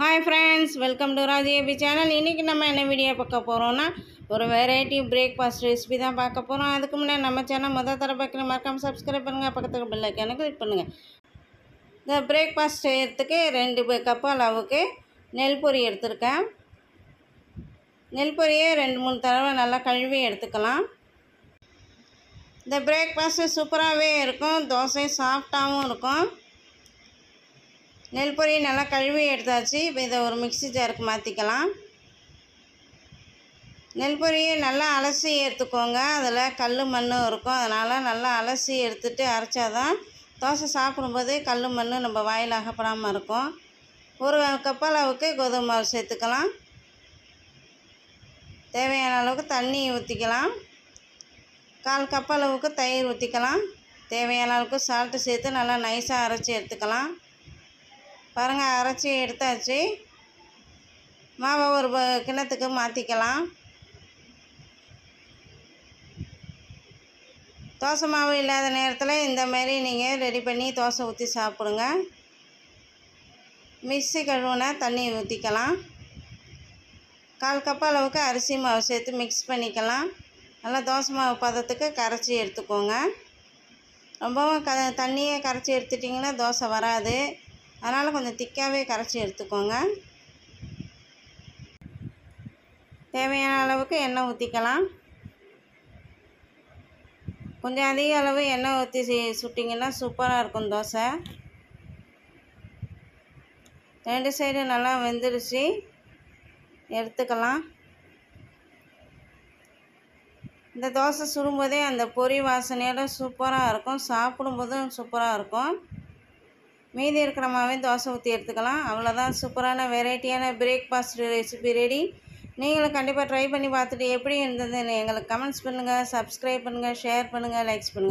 hi friends welcome to ராஜேபி channel இன்றைக்கி நம்ம என்ன வீடியோ பார்க்க போகிறோம்னா ஒரு வெரைட்டி பிரேக்ஃபாஸ்ட் ரெசிபி தான் பார்க்க போகிறோம் அதுக்கு முன்னாடி நம்ம சேனல் முதல் தர பார்க்குற மறக்காம சப்ஸ்கிரைப் பண்ணுங்கள் பக்கத்துக்கு பிள்ளை ஐக்கானு கிளிக் பண்ணுங்கள் இந்த பிரேக்ஃபாஸ்ட் செய்கிறதுக்கு ரெண்டு கப் அளவுக்கு நெல் பொரி எடுத்திருக்கேன் நெல் பொரியை ரெண்டு மூணு தடவை நல்லா கழுவி எடுத்துக்கலாம் இந்த பிரேக்ஃபாஸ்ட்டு சூப்பராகவே இருக்கும் தோசை சாஃப்டாகவும் இருக்கும் நெல் பொரியை நல்லா கழுவி எடுத்தாச்சு இப்போ இதை ஒரு மிக்சி ஜாருக்கு மாற்றிக்கலாம் நெல் பொரியை நல்லா அலசி எடுத்துக்கோங்க அதில் கல் மண் இருக்கும் அதனால் நல்லா அலசி எடுத்துட்டு அரைச்சா தான் தோசை சாப்பிடும்போது கல் மண் நம்ம வாயில் அகப்படாமல் இருக்கும் ஒரு கப் அளவுக்கு கோதுமை மாவு சேர்த்துக்கலாம் தேவையான அளவுக்கு தண்ணி ஊற்றிக்கலாம் கால் கப் அளவுக்கு தயிர் ஊற்றிக்கலாம் தேவையான அளவுக்கு சால்ட்டு சேர்த்து நல்லா நைஸாக அரைச்சி எடுத்துக்கலாம் பாருங்கள் அரைச்சி எடுத்தாச்சு மாவை ஒரு கிணத்துக்கு மாற்றிக்கலாம் தோசை மாவு இல்லாத நேரத்தில் இந்த மாதிரி நீங்கள் ரெடி பண்ணி தோசை ஊற்றி சாப்பிடுங்க மிக்ஸி கழுவுனா தண்ணி ஊற்றிக்கலாம் கால் கப் அளவுக்கு அரிசி மாவு சேர்த்து மிக்ஸ் பண்ணிக்கலாம் நல்லா தோசை மாவு பதத்துக்கு கரைச்சி எடுத்துக்கோங்க ரொம்பவும் க தண்ணியை கரைச்சி எடுத்துட்டிங்கன்னா தோசை வராது அதனால் கொஞ்சம் திக்காகவே கரைச்சி எடுத்துக்கோங்க தேவையான அளவுக்கு எண்ணெய் ஊற்றிக்கலாம் கொஞ்சம் அதிக அளவு எண்ணெய் ஊற்றி சுட்டிங்கன்னா சூப்பராக இருக்கும் தோசை ரெண்டு சைடு நல்லா வெந்துருச்சு எடுத்துக்கலாம் இந்த தோசை சுடும்போதே அந்த பொறி வாசனையோட சூப்பராக இருக்கும் சாப்பிடும்போதும் சூப்பராக இருக்கும் மீதி இருக்கிற மாவையும் தோசை ஊற்றி எடுத்துக்கலாம் அவ்வளோதான் சூப்பரான வெரைட்டியான பிரேக்ஃபாஸ்ட் ரெசிபி ரெடி நீங்களும் கண்டிப்பாக ட்ரை பண்ணி பார்த்துட்டு எப்படி இருந்ததுன்னு எங்களுக்கு கமெண்ட்ஸ் பண்ணுங்கள் சப்ஸ்கிரைப் பண்ணுங்கள் ஷேர் பண்ணுங்கள் லைக்ஸ் பண்ணுங்கள்